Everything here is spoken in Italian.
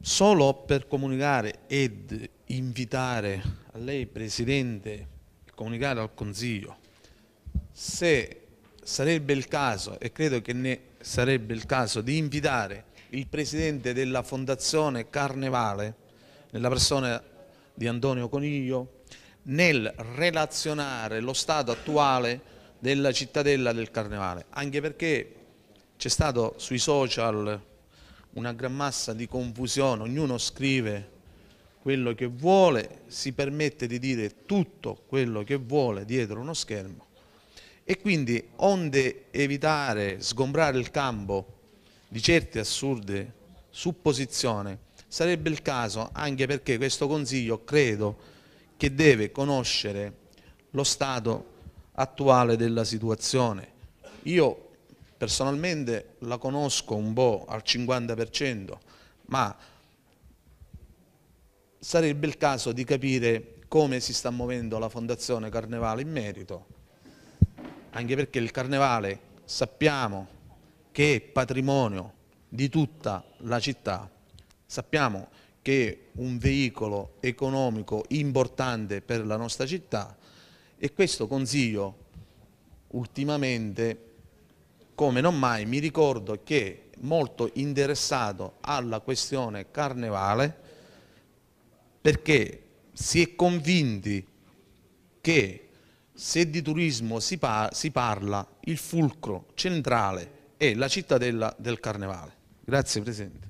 Solo per comunicare ed invitare a lei Presidente, comunicare al Consiglio, se sarebbe il caso, e credo che ne sarebbe il caso, di invitare il Presidente della Fondazione Carnevale, nella persona di Antonio Coniglio nel relazionare lo stato attuale della cittadella del Carnevale, anche perché c'è stato sui social una gran massa di confusione, ognuno scrive quello che vuole, si permette di dire tutto quello che vuole dietro uno schermo e quindi onde evitare, sgombrare il campo di certe assurde supposizioni, sarebbe il caso, anche perché questo Consiglio credo che deve conoscere lo stato attuale della situazione. Io personalmente la conosco un po' al 50%, ma sarebbe il caso di capire come si sta muovendo la Fondazione Carnevale in merito, anche perché il Carnevale sappiamo che è patrimonio di tutta la città Sappiamo che è un veicolo economico importante per la nostra città e questo consiglio ultimamente come non mai mi ricordo che molto interessato alla questione carnevale perché si è convinti che se di turismo si, par si parla il fulcro centrale è la cittadella del carnevale. Grazie Presidente.